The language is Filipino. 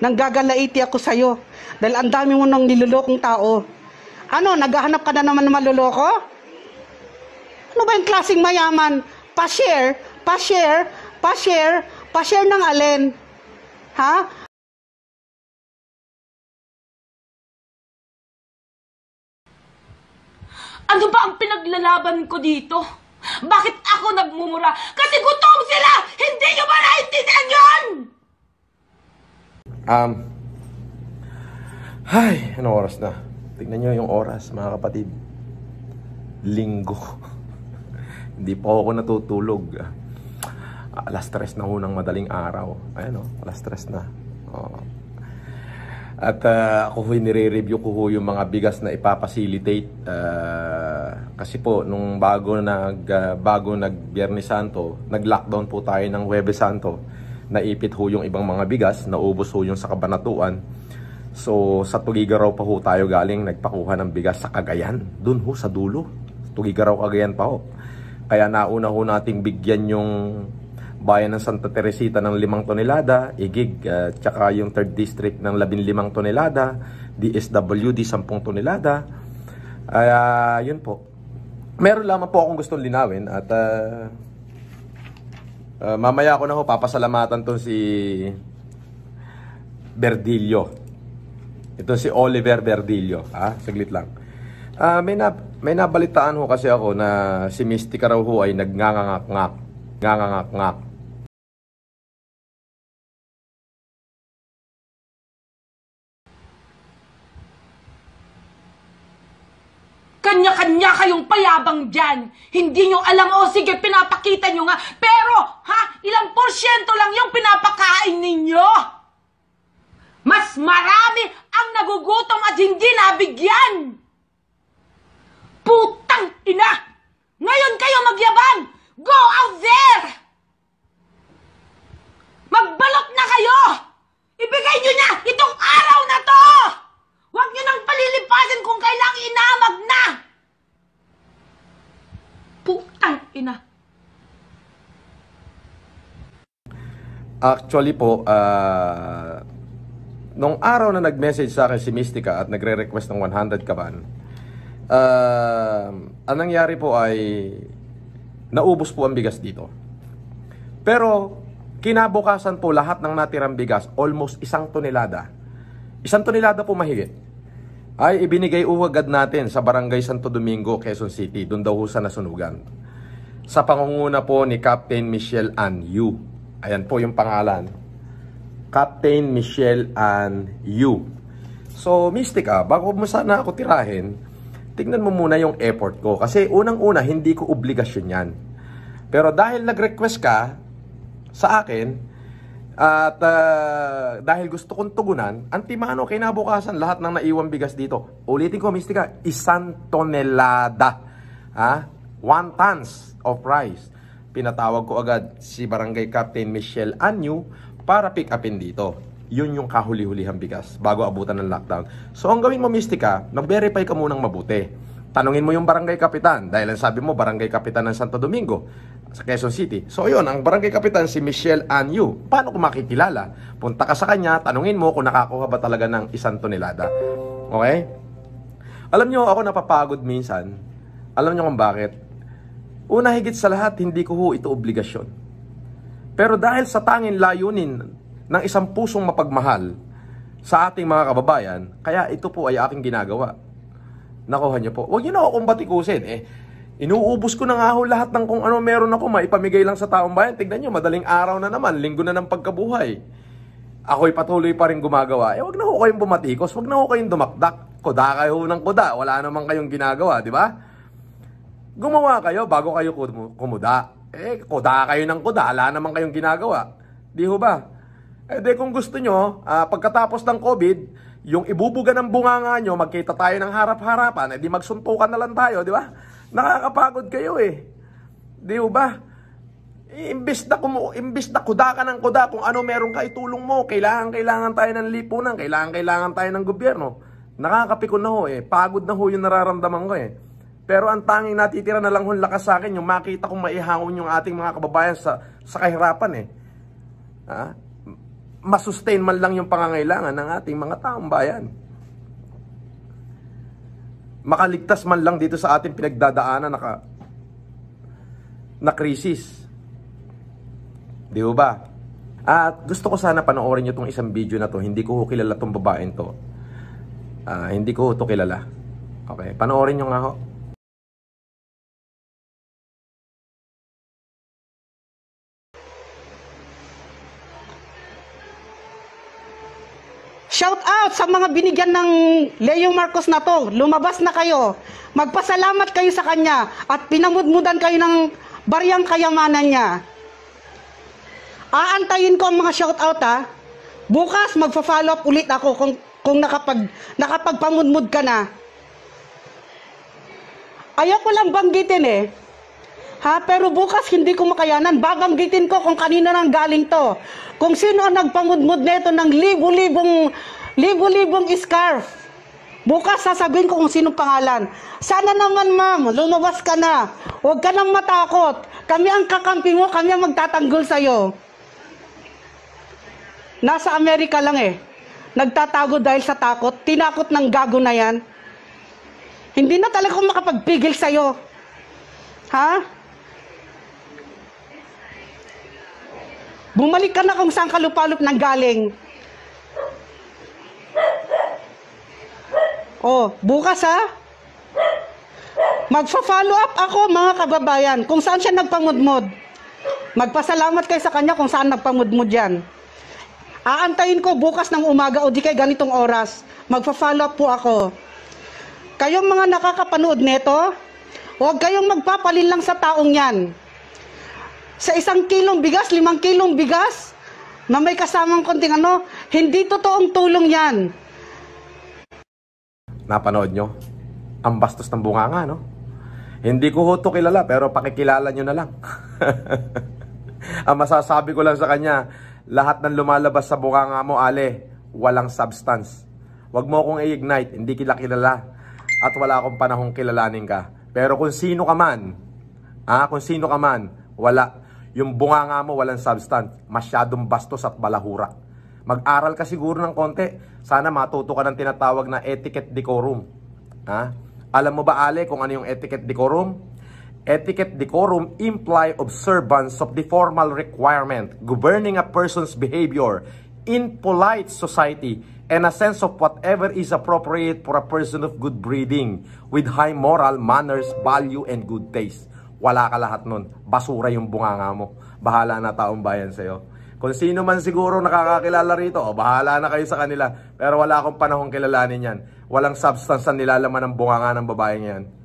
Nanggagalaiti ako sa'yo. Dahil ang dami mo nang nilulokong tao. Ano, naghahanap ka na naman ng maluloko? Ano ba yung klaseng mayaman? Pa-share, pa-share, pa-share, pa-share ng alin? Ha? Ano ba ang pinaglalaban ko dito? Bakit ako nagmumura? Kasi gutom sila! Hindi nyo ba naintindihan? Um, ay, ano oras na? Tignan nyo yung oras, mga kapatid. Linggo. Hindi pa ako natutulog. alas tres na ho ng madaling araw. Ayan o, oh, alas tres na. Oo. Oh. At uh, ako ho, nire-review ko ho yung mga bigas na ipapacilitate. Uh, ah, kasi po, nung bago, nag, uh, ah, nag Biyernes Santo, nag-lockdown po tayo ng Huwebes Santo naipit ho yung ibang mga bigas, naubos ho yung sa kabanatuan. So sa Tugigaraw pa ho tayo galing, nagpakuha ng bigas sa Cagayan, dun ho sa dulo. Tugigaraw Cagayan pa ho. Kaya nauna ho nating bigyan yung bayan ng Santa Teresita ng 5 tonelada, Igig, uh, tsaka yung 3rd District ng 15 tonelada, DSWD 10 tonelada. Kaya uh, yun po. Meron lamang po akong gustong linawin at uh, Ah, mamaya ako na ho, papasalamatan tong si Berdillo. Ito si Oliver Berdillo. Ah, saglit lang. Uh, may, na, may nabalitaan ho kasi ako na si Mystica raw ho ay Ngangangak-ngak. Kanya-kanya kayong payabang dyan. Hindi nyo alam, o oh, sige, pinapakita nyo nga. Pero, ha, ilang porsyento lang yung pinapakain ninyo? Mas marami ang nagugutom at hindi nabigyan. Putang ina! Ngayon kayo magyabang! Go out there! Magbalot na kayo! Actually po, uh, nung araw na nag-message sa akin si Mystica at nagre-request ng 100 kaban, uh, ang nangyari po ay naubos po ang bigas dito. Pero kinabukasan po lahat ng natirang bigas, almost isang tonelada. Isang tonelada po mahigit. Ay ibinigay uwagad natin sa Barangay Santo Domingo, Quezon City. Doon daw ho sa nasunugan. Sa pangunguna po ni Captain Michelle Ann Yu. Ayan po yung pangalan. Captain Michelle Ann Yu. So, Mystic ah, bago mo sana ako tirahin, tignan mo muna yung effort ko. Kasi unang-una, hindi ko obligasyon yan. Pero dahil nag-request ka sa akin, at uh, dahil gusto kong tugunan, antimano kinabukasan lahat ng naiwan bigas dito. Ulitin ko, Mystica, ah, isang tonelada. Ah, One tons of rice pinatawag ko agad si Barangay Captain Michelle Anyu para pick upin dito. Yun yung kahuli-hulihang bigas bago abutan ng lockdown. So ang gawin mo, Mistika, mag-verify ka munang mabuti. Tanungin mo yung barangay kapitan dahil ang sabi mo barangay kapitan ng Santo Domingo sa Quezon City. So yun, ang barangay kapitan si Michelle Anyu. Paano ko makikilala? Punta ka sa kanya, tanungin mo kung nakakuha ba talaga ng isang tonelada. Okay? Alam nyo, ako napapagod minsan. Alam nyo kung bakit? Una higit sa lahat, hindi ko ho ito obligasyon. Pero dahil sa tanging layunin ng isang pusong mapagmahal sa ating mga kababayan, kaya ito po ay aking ginagawa. Nakuha niyo po. Huwag niyo na akong batikusin. Eh, inuubos ko na nga ho lahat ng kung ano meron ako, maipamigay lang sa taong bayan. Tignan niyo, madaling araw na naman, linggo na ng pagkabuhay. Ako'y patuloy pa rin gumagawa. Eh, wag na ho kayong bumatikos, wag na ho kayong dumakdak. Kuda kayo ng kuda, wala naman kayong ginagawa, di ba? gumawa kayo bago kayo kumuda. Eh, kuda kayo ng kuda. Wala naman kayong ginagawa. Di ho ba? Eh, di kung gusto nyo, uh, pagkatapos ng COVID, yung ibubuga ng bunganga nyo, magkita tayo ng harap-harapan, eh di magsuntukan na lang tayo, di ba? Nakakapagod kayo eh. Di ho ba? Imbis na, kumu, imbis na kuda ka ng kuda kung ano meron ka itulong mo. Kailangan, kailangan tayo ng lipunan. Kailangan, kailangan tayo ng gobyerno. Nakakapikon na ho eh. Pagod na ho yung nararamdaman ko eh. Pero ang tanging natitira na lang hon lakas sa akin, yung makita kong maihangon yung ating mga kababayan sa, sa kahirapan eh. Ha? Masustain man lang yung pangangailangan ng ating mga taong bayan. Makaligtas man lang dito sa ating pinagdadaanan na, na krisis. Di ba? At gusto ko sana panoorin niyo tong isang video na to. Hindi ko kilala tong babaeng to. Uh, hindi ko to kilala. Okay, panoorin niyo nga ho. Shout out sa mga binigyan ng Leo Marcos na to. Lumabas na kayo. Magpasalamat kayo sa kanya at pinamudmudan kayo ng bariyang kayamanan niya. Aantayin ko ang mga shout out ha. Bukas magfa-follow up ulit ako kung kung nakapag nakapagpamudmud ka na. Ayaw ko lang banggitin eh. Ha? Pero bukas hindi ko makayanan. Babanggitin ko kung kanina nang galing to. Kung sino ang nagpangudmud nito ng libo-libong libo-libong scarf. Bukas sasabihin ko kung sino pangalan. Sana naman ma'am, lumabas ka na. Huwag ka nang matakot. Kami ang kakampi mo, kami ang magtatanggol sa'yo. Nasa Amerika lang eh. Nagtatago dahil sa takot. Tinakot ng gago na yan. Hindi na talaga ako makapagpigil sa'yo. Ha? Bumalik ka na kung saan kalupalop nang galing. Oh, bukas ha. Magfa-follow up ako mga kababayan kung saan siya nagpamudmod. Magpasalamat kay sa kanya kung saan nagpamudmod yan. Aantayin ko bukas ng umaga o di kay ganitong oras. Magfa-follow up po ako. Kayong mga nakakapanood nito, huwag kayong magpapalin lang sa taong yan sa isang kilong bigas, limang kilong bigas, na may kasamang konting ano, hindi totoong tulong yan. Napanood nyo? Ang bastos ng bunganga, no? Hindi ko ho kilala, pero pakikilala nyo na lang. ang masasabi ko lang sa kanya, lahat ng lumalabas sa bunganga mo, Ale, walang substance. Huwag mo akong i-ignite, hindi kita kilala. At wala akong panahong kilalanin ka. Pero kung sino ka man, ah, kung sino ka man, wala. Yung bunga nga mo walang substance, masyadong bastos at balahura. Mag-aral ka siguro ng konti. Sana matuto ka ng tinatawag na etiquette decorum. Ha? Alam mo ba, Ale, kung ano yung etiquette decorum? Etiquette decorum imply observance of the formal requirement governing a person's behavior in polite society and a sense of whatever is appropriate for a person of good breeding with high moral, manners, value, and good taste. Wala ka lahat nun. Basura yung bunganga mo. Bahala na taong bayan sa'yo. Kung sino man siguro nakakakilala rito, oh, bahala na kayo sa kanila. Pero wala akong panahong kilalanin yan. Walang substance na nilalaman ng bunganga ng babaeng yan.